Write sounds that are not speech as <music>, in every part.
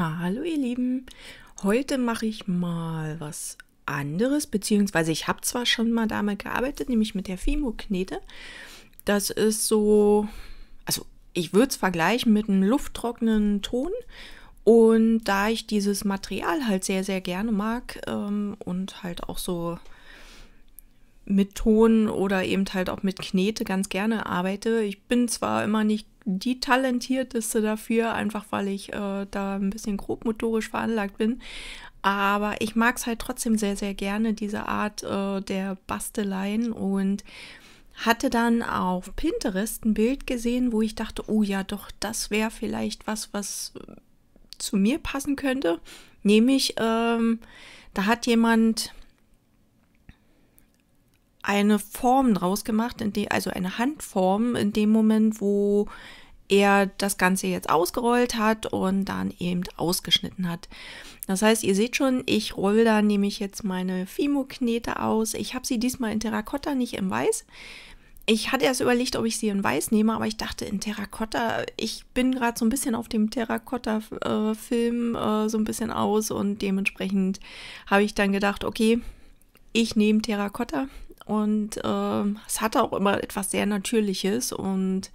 Hallo ihr Lieben, heute mache ich mal was anderes, beziehungsweise ich habe zwar schon mal damit gearbeitet, nämlich mit der Fimo-Knete. Das ist so, also ich würde es vergleichen mit einem lufttrockenen Ton und da ich dieses Material halt sehr, sehr gerne mag ähm, und halt auch so mit Ton oder eben halt auch mit Knete ganz gerne arbeite. Ich bin zwar immer nicht die talentierteste dafür, einfach weil ich äh, da ein bisschen grobmotorisch veranlagt bin. Aber ich mag es halt trotzdem sehr, sehr gerne, diese Art äh, der Basteleien und hatte dann auf Pinterest ein Bild gesehen, wo ich dachte, oh ja, doch, das wäre vielleicht was, was äh, zu mir passen könnte. Nämlich, ähm, da hat jemand eine Form draus gemacht, in die, also eine Handform in dem Moment, wo er das Ganze jetzt ausgerollt hat und dann eben ausgeschnitten hat. Das heißt, ihr seht schon, ich roll da nämlich jetzt meine Fimo-Knete aus. Ich habe sie diesmal in Terrakotta, nicht im Weiß. Ich hatte erst überlegt, ob ich sie in Weiß nehme, aber ich dachte in Terrakotta, ich bin gerade so ein bisschen auf dem Terrakotta-Film äh, so ein bisschen aus und dementsprechend habe ich dann gedacht, okay, ich nehme Terrakotta und äh, es hatte auch immer etwas sehr Natürliches und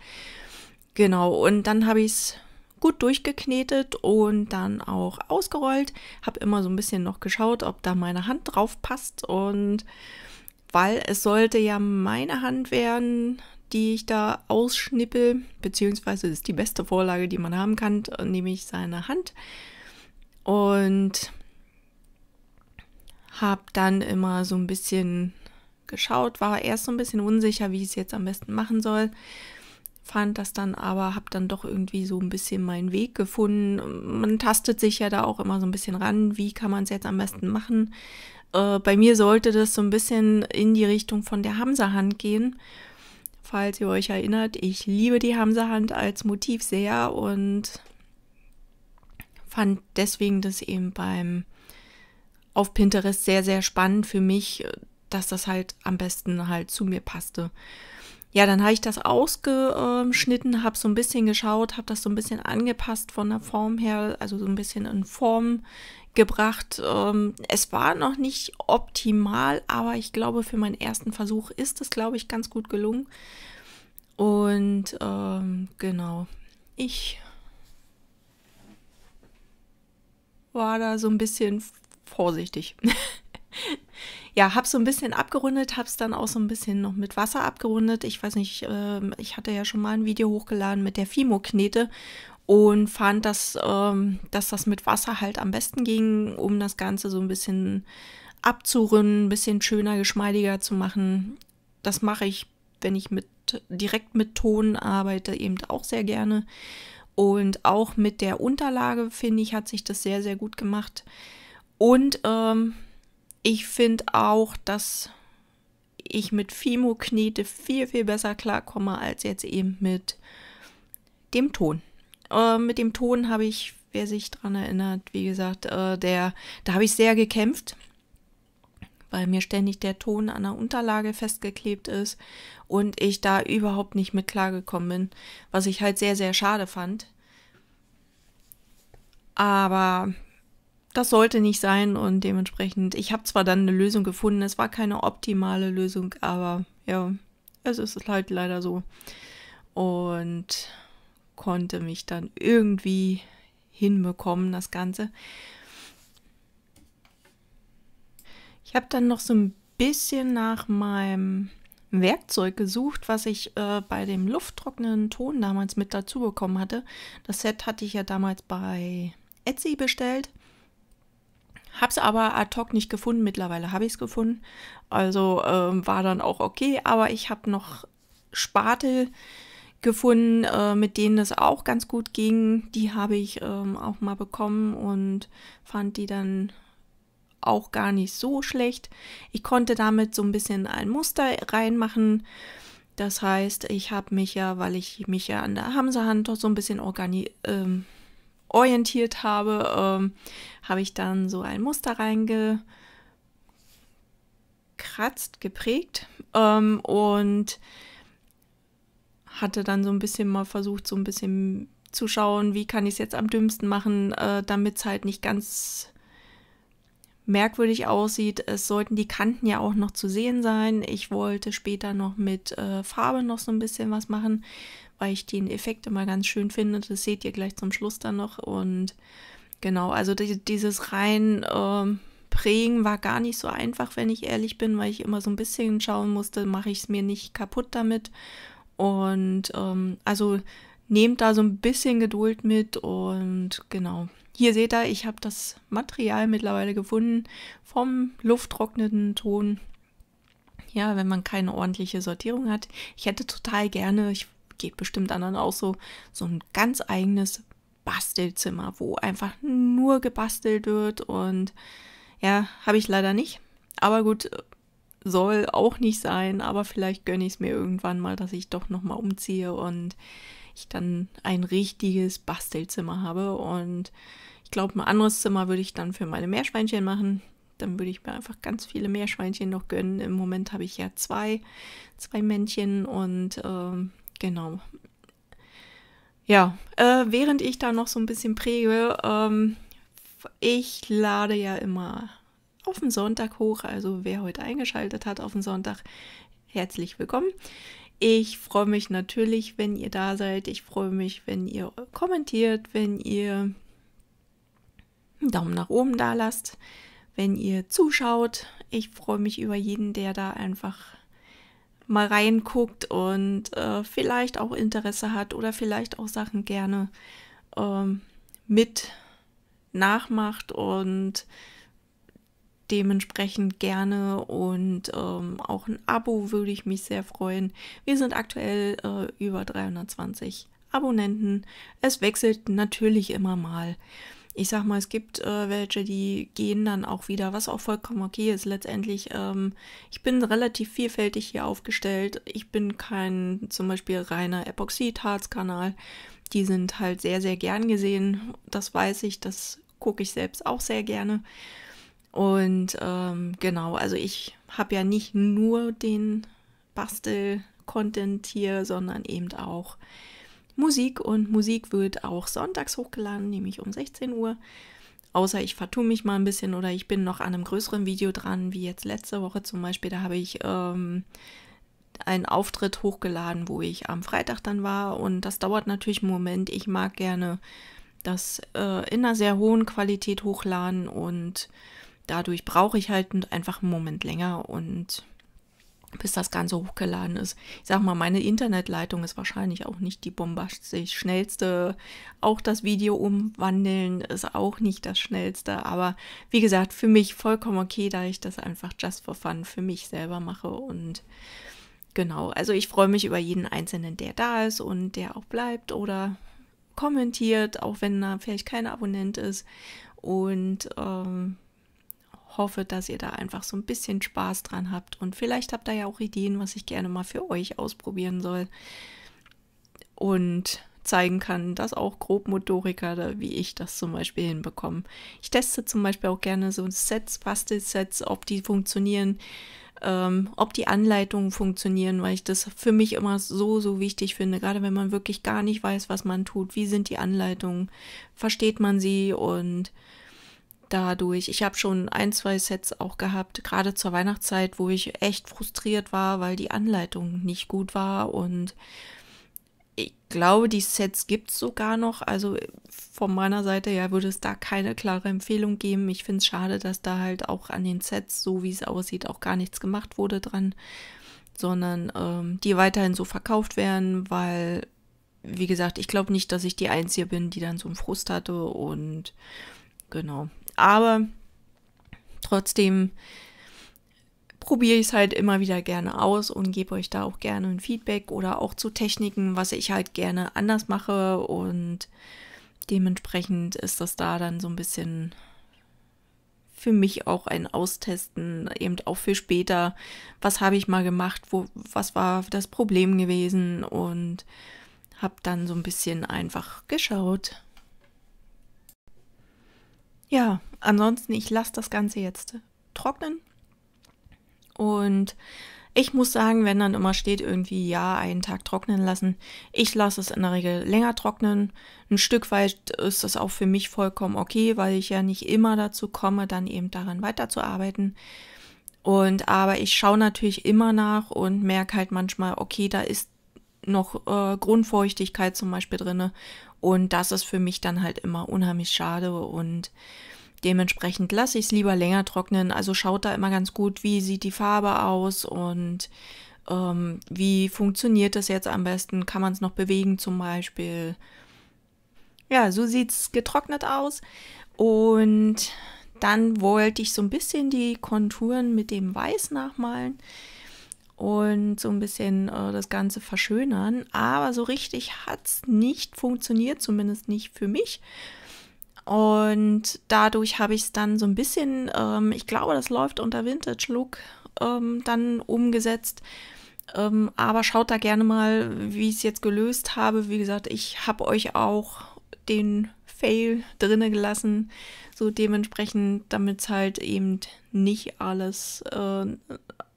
Genau, und dann habe ich es gut durchgeknetet und dann auch ausgerollt. Habe immer so ein bisschen noch geschaut, ob da meine Hand drauf passt und weil es sollte ja meine Hand werden, die ich da ausschnippel, beziehungsweise ist die beste Vorlage, die man haben kann, nämlich seine Hand. Und habe dann immer so ein bisschen geschaut, war erst so ein bisschen unsicher, wie ich es jetzt am besten machen soll fand das dann aber, habe dann doch irgendwie so ein bisschen meinen Weg gefunden. Man tastet sich ja da auch immer so ein bisschen ran, wie kann man es jetzt am besten machen. Äh, bei mir sollte das so ein bisschen in die Richtung von der Hamsa-Hand gehen. Falls ihr euch erinnert, ich liebe die Hamsa-Hand als Motiv sehr und fand deswegen das eben beim auf Pinterest sehr, sehr spannend für mich, dass das halt am besten halt zu mir passte. Ja, dann habe ich das ausgeschnitten, habe so ein bisschen geschaut, habe das so ein bisschen angepasst von der Form her, also so ein bisschen in Form gebracht. Ähm, es war noch nicht optimal, aber ich glaube, für meinen ersten Versuch ist es, glaube ich, ganz gut gelungen. Und ähm, genau, ich war da so ein bisschen vorsichtig. <laughs> ja, habe so ein bisschen abgerundet, habe es dann auch so ein bisschen noch mit Wasser abgerundet. Ich weiß nicht, äh, ich hatte ja schon mal ein Video hochgeladen mit der Fimo-Knete und fand, dass, ähm, dass das mit Wasser halt am besten ging, um das Ganze so ein bisschen abzurühren, ein bisschen schöner, geschmeidiger zu machen. Das mache ich, wenn ich mit direkt mit Ton arbeite, eben auch sehr gerne. Und auch mit der Unterlage, finde ich, hat sich das sehr, sehr gut gemacht. Und ähm, ich finde auch, dass ich mit Fimo-Knete viel, viel besser klarkomme als jetzt eben mit dem Ton. Äh, mit dem Ton habe ich, wer sich dran erinnert, wie gesagt, äh, der, da habe ich sehr gekämpft, weil mir ständig der Ton an der Unterlage festgeklebt ist und ich da überhaupt nicht mit klargekommen bin, was ich halt sehr, sehr schade fand. Aber das sollte nicht sein und dementsprechend, ich habe zwar dann eine Lösung gefunden, es war keine optimale Lösung, aber ja, es ist halt leider so. Und konnte mich dann irgendwie hinbekommen, das Ganze. Ich habe dann noch so ein bisschen nach meinem Werkzeug gesucht, was ich äh, bei dem lufttrocknenden Ton damals mit dazu bekommen hatte. Das Set hatte ich ja damals bei Etsy bestellt Hab's aber ad hoc nicht gefunden, mittlerweile habe ich es gefunden. Also ähm, war dann auch okay, aber ich habe noch Spatel gefunden, äh, mit denen es auch ganz gut ging. Die habe ich ähm, auch mal bekommen und fand die dann auch gar nicht so schlecht. Ich konnte damit so ein bisschen ein Muster reinmachen. Das heißt, ich habe mich ja, weil ich mich ja an der Hamsehand so ein bisschen organisiert, ähm, orientiert habe, ähm, habe ich dann so ein Muster reingekratzt, geprägt ähm, und hatte dann so ein bisschen mal versucht, so ein bisschen zu schauen, wie kann ich es jetzt am dümmsten machen, äh, damit es halt nicht ganz merkwürdig aussieht. Es sollten die Kanten ja auch noch zu sehen sein. Ich wollte später noch mit äh, Farbe noch so ein bisschen was machen weil ich den Effekt immer ganz schön finde. Das seht ihr gleich zum Schluss dann noch. Und genau, also die, dieses rein äh, Prägen war gar nicht so einfach, wenn ich ehrlich bin, weil ich immer so ein bisschen schauen musste, mache ich es mir nicht kaputt damit. Und ähm, also nehmt da so ein bisschen Geduld mit und genau. Hier seht ihr, ich habe das Material mittlerweile gefunden vom lufttrockneten Ton. Ja, wenn man keine ordentliche Sortierung hat. Ich hätte total gerne, ich geht bestimmt anderen auch so, so ein ganz eigenes Bastelzimmer, wo einfach nur gebastelt wird und ja, habe ich leider nicht. Aber gut, soll auch nicht sein, aber vielleicht gönne ich es mir irgendwann mal, dass ich doch nochmal umziehe und ich dann ein richtiges Bastelzimmer habe. Und ich glaube, ein anderes Zimmer würde ich dann für meine Meerschweinchen machen. Dann würde ich mir einfach ganz viele Meerschweinchen noch gönnen. Im Moment habe ich ja zwei, zwei Männchen und ähm, genau. Ja, äh, während ich da noch so ein bisschen präge, ähm, ich lade ja immer auf den Sonntag hoch. Also wer heute eingeschaltet hat auf den Sonntag, herzlich willkommen. Ich freue mich natürlich, wenn ihr da seid. Ich freue mich, wenn ihr kommentiert, wenn ihr einen Daumen nach oben da lasst, wenn ihr zuschaut. Ich freue mich über jeden, der da einfach mal reinguckt und äh, vielleicht auch Interesse hat oder vielleicht auch Sachen gerne ähm, mit nachmacht und dementsprechend gerne und ähm, auch ein Abo würde ich mich sehr freuen. Wir sind aktuell äh, über 320 Abonnenten. Es wechselt natürlich immer mal ich sag mal, es gibt äh, welche, die gehen dann auch wieder, was auch vollkommen okay ist. Letztendlich, ähm, ich bin relativ vielfältig hier aufgestellt. Ich bin kein zum Beispiel reiner Epoxidharzkanal. Die sind halt sehr, sehr gern gesehen. Das weiß ich, das gucke ich selbst auch sehr gerne. Und ähm, genau, also ich habe ja nicht nur den Bastel-Content hier, sondern eben auch Musik und Musik wird auch sonntags hochgeladen, nämlich um 16 Uhr. Außer ich vertue mich mal ein bisschen oder ich bin noch an einem größeren Video dran, wie jetzt letzte Woche zum Beispiel. Da habe ich ähm, einen Auftritt hochgeladen, wo ich am Freitag dann war und das dauert natürlich einen Moment. Ich mag gerne das äh, in einer sehr hohen Qualität hochladen und dadurch brauche ich halt einfach einen Moment länger und bis das Ganze hochgeladen ist. Ich sag mal, meine Internetleitung ist wahrscheinlich auch nicht die bombastisch schnellste. Auch das Video umwandeln ist auch nicht das schnellste. Aber wie gesagt, für mich vollkommen okay, da ich das einfach just for fun für mich selber mache. Und genau, also ich freue mich über jeden Einzelnen, der da ist und der auch bleibt oder kommentiert, auch wenn da vielleicht kein Abonnent ist. Und ähm, hoffe, dass ihr da einfach so ein bisschen Spaß dran habt und vielleicht habt ihr ja auch Ideen, was ich gerne mal für euch ausprobieren soll und zeigen kann, dass auch Grobmotoriker, wie ich das zum Beispiel hinbekommen. Ich teste zum Beispiel auch gerne so Sets, Bastelsets, ob die funktionieren, ähm, ob die Anleitungen funktionieren, weil ich das für mich immer so, so wichtig finde, gerade wenn man wirklich gar nicht weiß, was man tut, wie sind die Anleitungen, versteht man sie und dadurch. Ich habe schon ein, zwei Sets auch gehabt, gerade zur Weihnachtszeit, wo ich echt frustriert war, weil die Anleitung nicht gut war. Und ich glaube, die Sets gibt es sogar noch. Also äh, von meiner Seite ja würde es da keine klare Empfehlung geben. Ich finde es schade, dass da halt auch an den Sets, so wie es aussieht, auch gar nichts gemacht wurde dran, sondern ähm, die weiterhin so verkauft werden, weil wie gesagt, ich glaube nicht, dass ich die Einzige bin, die dann so einen Frust hatte und genau, aber trotzdem probiere ich es halt immer wieder gerne aus und gebe euch da auch gerne ein Feedback oder auch zu Techniken, was ich halt gerne anders mache und dementsprechend ist das da dann so ein bisschen für mich auch ein Austesten, eben auch für später, was habe ich mal gemacht, wo, was war das Problem gewesen und habe dann so ein bisschen einfach geschaut, ja, ansonsten, ich lasse das Ganze jetzt trocknen. Und ich muss sagen, wenn dann immer steht irgendwie, ja, einen Tag trocknen lassen, ich lasse es in der Regel länger trocknen. Ein Stück weit ist das auch für mich vollkommen okay, weil ich ja nicht immer dazu komme, dann eben daran weiterzuarbeiten. Und aber ich schaue natürlich immer nach und merke halt manchmal, okay, da ist noch äh, Grundfeuchtigkeit zum Beispiel drin. und das ist für mich dann halt immer unheimlich schade und dementsprechend lasse ich es lieber länger trocknen. Also schaut da immer ganz gut, wie sieht die Farbe aus und ähm, wie funktioniert das jetzt am besten? Kann man es noch bewegen zum Beispiel? Ja, so sieht es getrocknet aus und dann wollte ich so ein bisschen die Konturen mit dem Weiß nachmalen und so ein bisschen äh, das Ganze verschönern. Aber so richtig hat es nicht funktioniert, zumindest nicht für mich. Und dadurch habe ich es dann so ein bisschen, ähm, ich glaube, das läuft unter Vintage Look ähm, dann umgesetzt. Ähm, aber schaut da gerne mal, wie ich es jetzt gelöst habe. Wie gesagt, ich habe euch auch den Fail drinne gelassen. So dementsprechend, damit es halt eben nicht alles äh,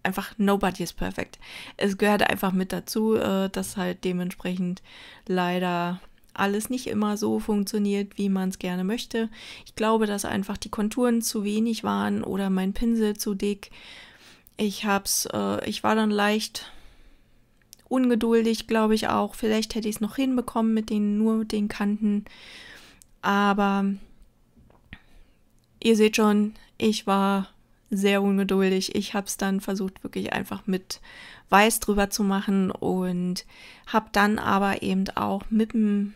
einfach nobody is perfect. Es gehört einfach mit dazu, äh, dass halt dementsprechend leider alles nicht immer so funktioniert, wie man es gerne möchte. Ich glaube, dass einfach die Konturen zu wenig waren oder mein Pinsel zu dick. Ich hab's, äh, ich war dann leicht ungeduldig, glaube ich auch. Vielleicht hätte ich es noch hinbekommen mit den nur mit den Kanten, aber ihr seht schon, ich war sehr ungeduldig. Ich habe es dann versucht, wirklich einfach mit Weiß drüber zu machen und habe dann aber eben auch mit dem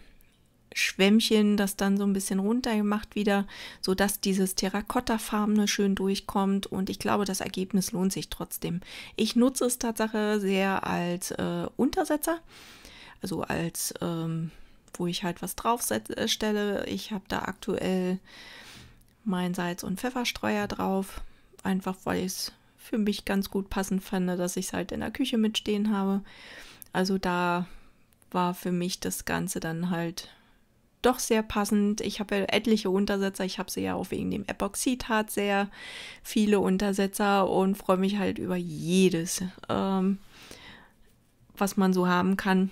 Schwämmchen das dann so ein bisschen runter gemacht wieder, sodass dieses Terrakottafarbene schön durchkommt und ich glaube, das Ergebnis lohnt sich trotzdem. Ich nutze es Tatsache sehr als äh, Untersetzer, also als, ähm, wo ich halt was draufstelle. Äh, ich habe da aktuell mein Salz- und Pfefferstreuer drauf einfach weil ich es für mich ganz gut passend fand, dass ich es halt in der Küche mitstehen habe. Also da war für mich das Ganze dann halt doch sehr passend. Ich habe ja etliche Untersetzer. Ich habe sie ja auch wegen dem Epoxidharz sehr viele Untersetzer und freue mich halt über jedes, ähm, was man so haben kann.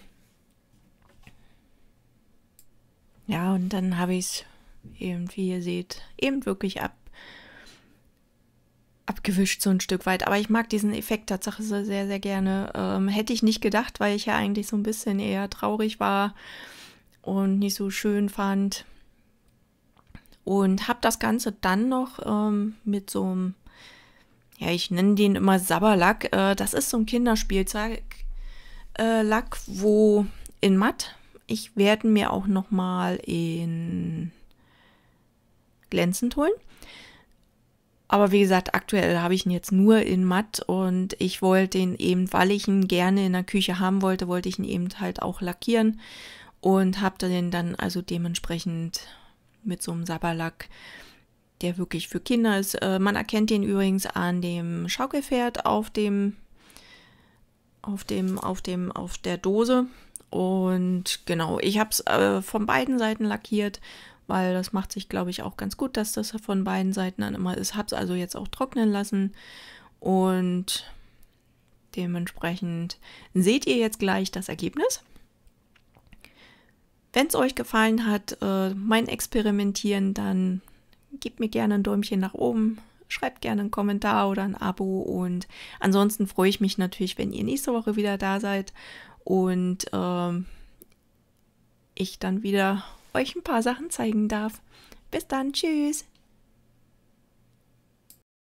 Ja, und dann habe ich es eben, wie ihr seht, eben wirklich ab abgewischt so ein Stück weit. Aber ich mag diesen Effekt tatsächlich sehr, sehr gerne. Ähm, hätte ich nicht gedacht, weil ich ja eigentlich so ein bisschen eher traurig war und nicht so schön fand. Und habe das Ganze dann noch ähm, mit so einem, ja, ich nenne den immer Sabberlack. Äh, das ist so ein Kinderspielzeug. Äh, Lack, wo in matt. Ich werde mir auch noch mal in glänzend holen. Aber wie gesagt, aktuell habe ich ihn jetzt nur in matt und ich wollte ihn eben, weil ich ihn gerne in der Küche haben wollte, wollte ich ihn eben halt auch lackieren und habe den dann also dementsprechend mit so einem Sabberlack, der wirklich für Kinder ist. Äh, man erkennt den übrigens an dem Schaukelpferd auf dem, auf dem, auf dem, auf der Dose. Und genau, ich habe es äh, von beiden Seiten lackiert weil das macht sich, glaube ich, auch ganz gut, dass das von beiden Seiten dann immer ist. Habe es also jetzt auch trocknen lassen und dementsprechend seht ihr jetzt gleich das Ergebnis. Wenn es euch gefallen hat, äh, mein Experimentieren, dann gebt mir gerne ein Däumchen nach oben, schreibt gerne einen Kommentar oder ein Abo und ansonsten freue ich mich natürlich, wenn ihr nächste Woche wieder da seid und äh, ich dann wieder euch ein paar Sachen zeigen darf. Bis dann, tschüss!